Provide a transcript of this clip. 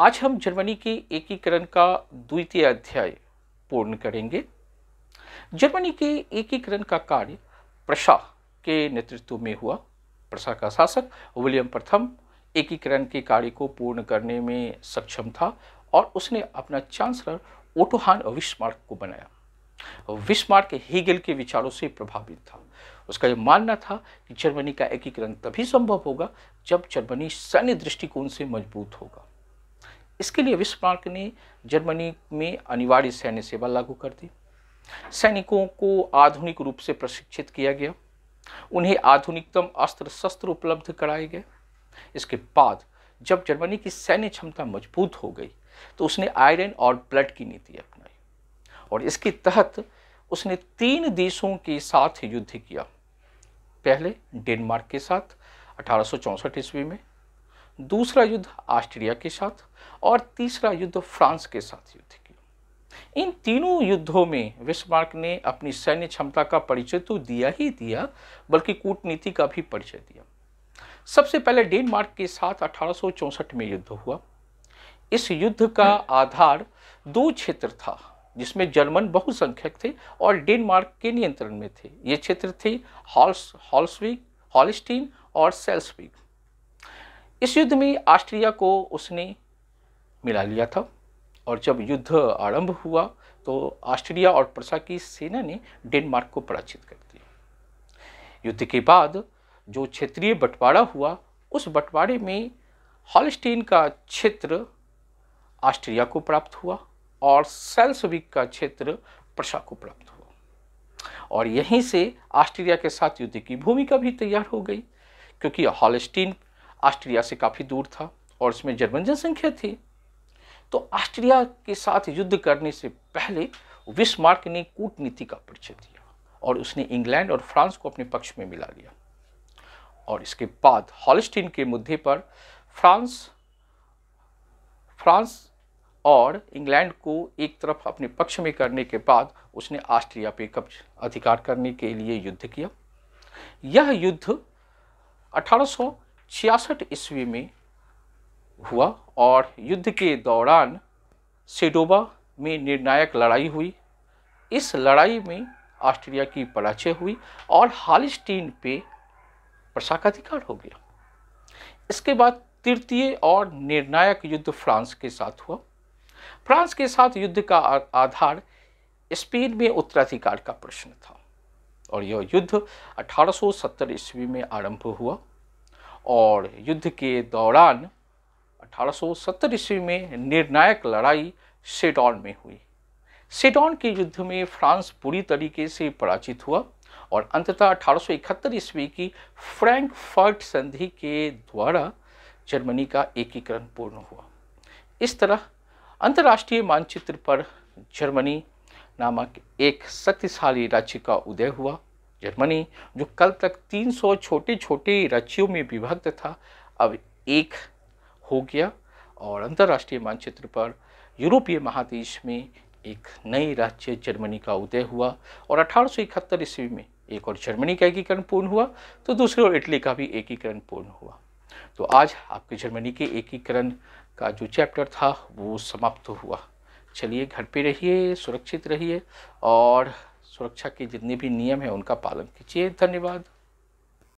आज हम जर्मनी के एकीकरण का द्वितीय अध्याय पूर्ण करेंगे जर्मनी के एकीकरण का कार्य प्रशा के नेतृत्व में हुआ प्रशा का शासक विलियम प्रथम एकीकरण के कार्य को पूर्ण करने में सक्षम था और उसने अपना चांसलर ओटोहान विश्वमार्क को बनाया विश्वमार्क हीगल के विचारों से प्रभावित था उसका यह मानना था कि जर्मनी का एकीकरण तभी संभव होगा जब जर्मनी सैन्य दृष्टिकोण से मजबूत होगा इसके लिए विश्व बैंक ने जर्मनी में अनिवार्य सैन्य सेवा लागू कर दी सैनिकों को आधुनिक रूप से प्रशिक्षित किया गया उन्हें आधुनिकतम अस्त्र शस्त्र उपलब्ध कराए गए इसके बाद जब जर्मनी की सैन्य क्षमता मजबूत हो गई तो उसने आयरन और ब्लड की नीति अपनाई और इसके तहत उसने तीन देशों के साथ युद्ध किया पहले डेनमार्क के साथ अठारह ईस्वी में दूसरा युद्ध ऑस्ट्रिया के साथ और तीसरा युद्ध फ्रांस के साथ युद्ध किया इन तीनों युद्धों में विस्मार्क ने अपनी सैन्य क्षमता का परिचय तो दिया ही दिया बल्कि कूटनीति का भी परिचय दिया सबसे पहले डेनमार्क के साथ अठारह में युद्ध हुआ इस युद्ध का आधार दो क्षेत्र था जिसमें जर्मन बहुसंख्यक थे और डेनमार्क के नियंत्रण में थे ये क्षेत्र थे हॉल्स हॉल्सविग हॉलिस्टीन और सेल्सविग इस युद्ध में ऑस्ट्रिया को उसने मिला लिया था और जब युद्ध आरंभ हुआ तो ऑस्ट्रिया और प्रसा की सेना ने डेनमार्क को पराजित कर दिया युद्ध के बाद जो क्षेत्रीय बंटवारा हुआ उस बंटवारे में हॉलस्टीन का क्षेत्र ऑस्ट्रिया को प्राप्त हुआ और सेल्सविक का क्षेत्र प्रसा को प्राप्त हुआ और यहीं से ऑस्ट्रिया के साथ युद्ध की भूमिका भी तैयार हो गई क्योंकि हॉलस्टीन ऑस्ट्रिया से काफ़ी दूर था और इसमें जर्मन जनसंख्या थी तो ऑस्ट्रिया के साथ युद्ध करने से पहले विस्मार्क ने कूटनीति का परिचय दिया और उसने इंग्लैंड और फ्रांस को अपने पक्ष में मिला लिया और इसके बाद हॉलिस्टीन के मुद्दे पर फ्रांस फ्रांस और इंग्लैंड को एक तरफ अपने पक्ष में करने के बाद उसने ऑस्ट्रिया पे कब्ज अधिकार करने के लिए युद्ध किया यह युद्ध अठारह छियासठ ईस्वी में हुआ और युद्ध के दौरान सेडोबा में निर्णायक लड़ाई हुई इस लड़ाई में ऑस्ट्रिया की पराजय हुई और हालिस्टीन पे प्रशा का अधिकार हो गया इसके बाद तृतीय और निर्णायक युद्ध फ्रांस के साथ हुआ फ्रांस के साथ युद्ध का आधार स्पेन में उत्तराधिकार का प्रश्न था और यह युद्ध 1870 ईस्वी में आरंभ हुआ और युद्ध के दौरान 1870 ईस्वी में निर्णायक लड़ाई सेडॉन में हुई सेडॉन के युद्ध में फ्रांस पूरी तरीके से पराजित हुआ और अंततः अठारह ईस्वी की फ्रैंकफर्ट संधि के द्वारा जर्मनी का एकीकरण पूर्ण हुआ इस तरह अंतर्राष्ट्रीय मानचित्र पर जर्मनी नामक एक शक्तिशाली राज्य का उदय हुआ जर्मनी जो कल तक 300 छोटे छोटे राज्यों में विभक्त था अब एक हो गया और अंतर्राष्ट्रीय मानचित्र पर यूरोपीय महादेश में एक नई राज्य जर्मनी का उदय हुआ और अठारह ईस्वी में एक और जर्मनी का एकीकरण पूर्ण हुआ तो दूसरी ओर इटली का भी एकीकरण पूर्ण हुआ तो आज आपके जर्मनी के एकीकरण का जो चैप्टर था वो समाप्त हुआ चलिए घर पे रहिए सुरक्षित रहिए और सुरक्षा के जितने भी नियम हैं उनका पालन कीजिए धन्यवाद